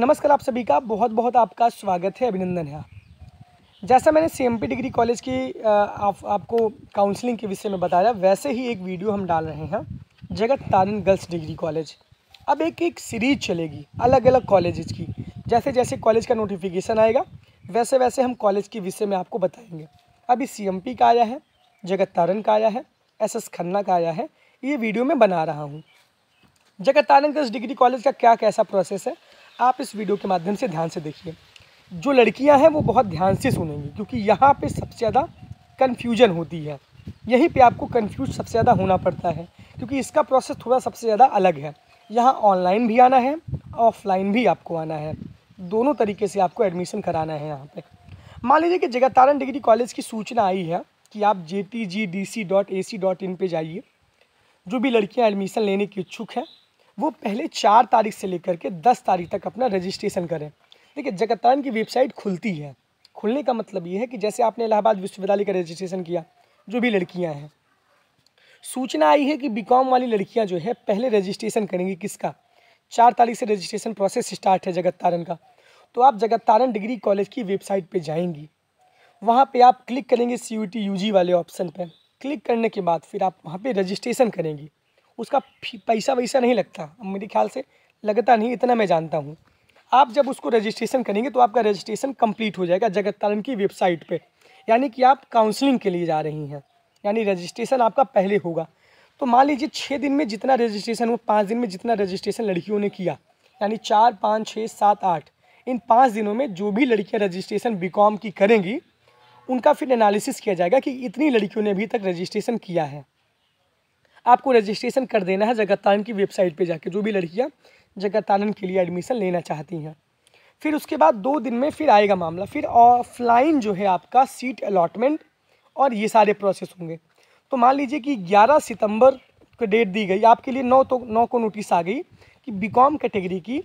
नमस्कार आप सभी का बहुत बहुत आपका स्वागत है अभिनंदन है जैसा मैंने सी डिग्री कॉलेज की आप, आपको काउंसलिंग के विषय में बताया वैसे ही एक वीडियो हम डाल रहे हैं जगत तारिन गर्ल्स डिग्री कॉलेज अब एक एक सीरीज चलेगी अलग अलग कॉलेजेस की जैसे जैसे कॉलेज का नोटिफिकेशन आएगा वैसे वैसे हम कॉलेज के विषय में आपको बताएंगे अभी सी का आया है जगत तारन का आया है एस एस खन्ना का आया है ये वीडियो मैं बना रहा हूँ जगत तारन गर्ल्स डिग्री कॉलेज का क्या कैसा प्रोसेस है आप इस वीडियो के माध्यम से ध्यान से देखिए जो लड़कियां हैं वो बहुत ध्यान से सुनेंगी क्योंकि यहाँ पे सबसे ज़्यादा कन्फ्यूजन होती है यहीं पे आपको कन्फ्यूज सबसे ज़्यादा होना पड़ता है क्योंकि इसका प्रोसेस थोड़ा सबसे ज़्यादा अलग है यहाँ ऑनलाइन भी आना है ऑफलाइन भी आपको आना है दोनों तरीके से आपको एडमिशन कराना है यहाँ पर मान लीजिए कि जगतारण डिग्री कॉलेज की सूचना आई है कि आप J T G D C dot A C dot in पर जाइए जो भी लड़कियाँ एडमिशन लेने की इच्छुक हैं वो पहले चार तारीख से लेकर के दस तारीख तक अपना रजिस्ट्रेशन करें देखिए जगतान की वेबसाइट खुलती है खुलने का मतलब ये है कि जैसे आपने इलाहाबाद विश्वविद्यालय का रजिस्ट्रेशन किया जो भी लड़कियां हैं सूचना आई है कि बीकॉम वाली लड़कियां जो है पहले रजिस्ट्रेशन करेंगी किसका चार तारीख से रजिस्ट्रेशन प्रोसेस स्टार्ट है जगत तारण का तो आप जगत तारण डिग्री कॉलेज की वेबसाइट पे जाएंगी वहाँ पे आप क्लिक करेंगे C U T U G वाले ऑप्शन पे क्लिक करने के बाद फिर आप वहाँ पे रजिस्ट्रेशन करेंगी उसका पैसा वैसा नहीं लगता मेरे ख्याल से लगता नहीं इतना मैं जानता हूँ आप जब उसको रजिस्ट्रेशन करेंगे तो आपका रजिस्ट्रेशन कंप्लीट हो जाएगा जगत तारण की वेबसाइट पे यानी कि आप काउंसलिंग के लिए जा रही हैं यानी रजिस्ट्रेशन आपका पहले होगा तो मान लीजिए छः दिन में जितना रजिस्ट्रेशन हुआ पाँच दिन में जितना रजिस्ट्रेशन लड़कियों ने किया यानी चार पाँच छः सात आठ इन पाँच दिनों में जो भी लड़कियाँ रजिस्ट्रेशन बी की करेंगी उनका फिर एनालिसिस किया जाएगा कि इतनी लड़कियों ने अभी तक रजिस्ट्रेशन किया है आपको रजिस्ट्रेशन कर देना है जगत की वेबसाइट पर जाकर जो भी लड़कियाँ जगत के लिए एडमिशन लेना चाहती हैं फिर उसके बाद दो दिन में फिर आएगा मामला फिर ऑफलाइन जो है आपका सीट अलॉटमेंट और ये सारे प्रोसेस होंगे तो मान लीजिए कि 11 सितंबर को डेट दी गई आपके लिए 9 तो 9 को नोटिस आ गई कि बीकॉम कैटेगरी की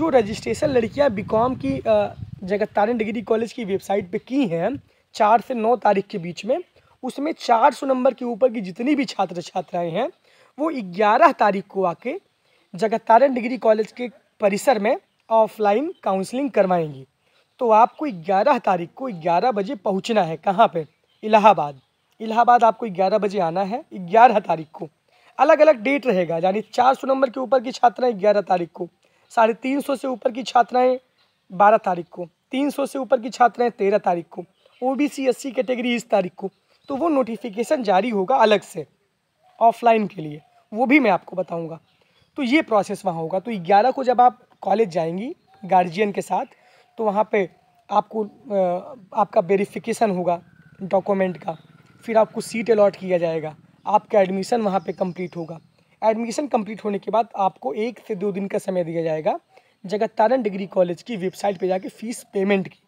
जो रजिस्ट्रेशन लड़कियां बीकॉम की जगत तारण डिग्री कॉलेज की वेबसाइट पे की हैं चार से नौ तारीख के बीच में उसमें 400 नंबर के ऊपर की जितनी भी छात्र छात्राएं हैं वो 11 तारीख को आके जगतारण डिग्री कॉलेज के परिसर में ऑफलाइन काउंसलिंग करवाएंगी तो आपको 11 तारीख को 11 बजे पहुंचना है कहाँ पे इलाहाबाद इलाहाबाद आपको 11 बजे आना है 11 तारीख को अलग अलग डेट रहेगा यानी 400 नंबर के ऊपर की छात्राएं 11 तारीख को साढ़े तीन से ऊपर की छात्राएँ बारह तारीख को तीन से ऊपर की छात्राएँ तेरह तारीख को O B C S C category इस तारीख को तो वो नोटिफिकेशन जारी होगा अलग से ऑफलाइन के लिए वो भी मैं आपको बताऊँगा तो ये प्रोसेस वहाँ होगा तो ग्यारह को जब आप कॉलेज जाएंगी गार्जियन के साथ तो वहाँ पे आपको आपका वेरिफिकेशन होगा डॉक्यूमेंट का फिर आपको सीट अलॉट किया जाएगा आपका एडमिशन वहाँ पे कंप्लीट होगा एडमिशन कंप्लीट होने के बाद आपको एक से दो दिन का समय दिया जाएगा जगत तारण डिग्री कॉलेज की वेबसाइट पे जाके फ़ीस पेमेंट की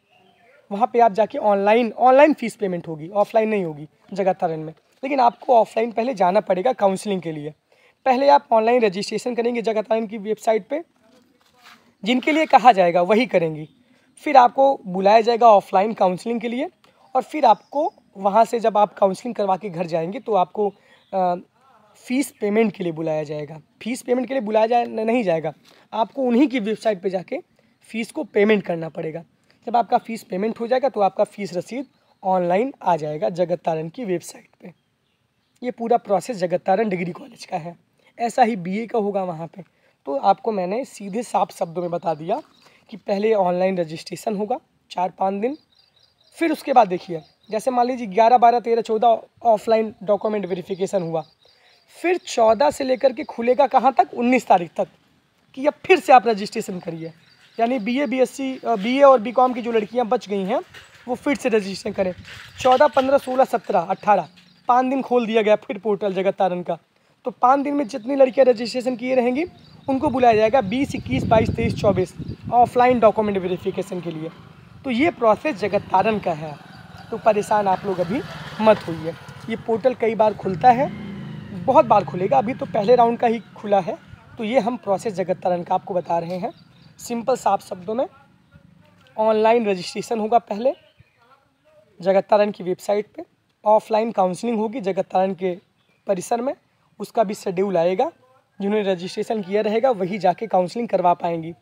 वहाँ पे आप जाके ऑनलाइन ऑनलाइन फ़ीस पेमेंट होगी ऑफलाइन नहीं होगी तारण में लेकिन आपको ऑफलाइन पहले जाना पड़ेगा काउंसलिंग के लिए पहले आप ऑनलाइन रजिस्ट्रेशन करेंगे जगतरन की वेबसाइट पर जिनके लिए कहा जाएगा वही करेंगी फिर आपको बुलाया जाएगा ऑफलाइन काउंसलिंग के लिए और फिर आपको वहाँ से जब आप काउंसलिंग करवा के घर जाएंगे तो आपको आ, फ़ीस पेमेंट के लिए बुलाया जाएगा फ़ीस पेमेंट के लिए बुलाया जा नहीं जाएगा आपको उन्हीं की वेबसाइट पे जाके फ़ीस को पेमेंट करना पड़ेगा जब आपका फ़ीस पेमेंट हो जाएगा तो आपका फ़ीस रसीद ऑनलाइन आ जाएगा जगत तारण की वेबसाइट पे ये पूरा प्रोसेस जगत तारण डिग्री कॉलेज का है ऐसा ही बीए का होगा वहाँ पे तो आपको मैंने सीधे साफ शब्दों में बता दिया कि पहले ऑनलाइन रजिस्ट्रेशन होगा चार पाँच दिन फिर उसके बाद देखिए जैसे मान लीजिए ग्यारह बारह तेरह चौदह ऑफलाइन डॉक्यूमेंट वेरीफिकेशन हुआ फिर चौदह से लेकर के खुलेगा कहाँ तक उन्नीस तारीख तक कि अब फिर से आप रजिस्ट्रेशन करिए यानी बीए बीएससी बीए और बीकॉम की जो लड़कियाँ बच गई हैं वो फिर से रजिस्ट्रेशन करें चौदह पंद्रह सोलह सत्रह अट्ठारह पाँच दिन खोल दिया गया फिर पोर्टल जगत तारण का तो पाँच दिन में जितनी लड़कियाँ रजिस्ट्रेशन किए रहेंगी उनको बुलाया जाएगा बीस इक्कीस बाईस तेईस चौबीस ऑफलाइन डॉक्यूमेंट वेरिफिकेशन के लिए तो ये प्रोसेस जगत तारण का है तो परेशान आप लोग अभी मत होइए ये पोर्टल कई बार खुलता है बहुत बार खुलेगा अभी तो पहले राउंड का ही खुला है तो ये हम प्रोसेस जगत तारण का आपको बता रहे हैं सिंपल साफ शब्दों में ऑनलाइन रजिस्ट्रेशन होगा पहले जगत तारण की वेबसाइट पे ऑफलाइन काउंसलिंग होगी जगत तारण के परिसर में उसका भी शेड्यूल आएगा जिन्होंने रजिस्ट्रेशन किया रहेगा वही जाके काउंसलिंग करवा पाएंगी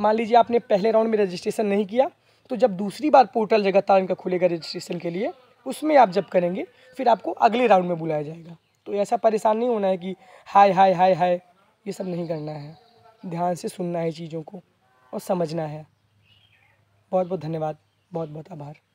मान लीजिए आपने पहले राउंड में रजिस्ट्रेशन नहीं किया तो जब दूसरी बार पोर्टल जगत तारण का खुलेगा रजिस्ट्रेशन के लिए उसमें आप जब करेंगे फिर आपको अगले राउंड में बुलाया जाएगा तो ऐसा परेशान नहीं होना है कि हाय हाय हाय हाय ये सब नहीं करना है ध्यान से सुनना है चीज़ों को और समझना है बहुत बहुत धन्यवाद बहुत बहुत आभार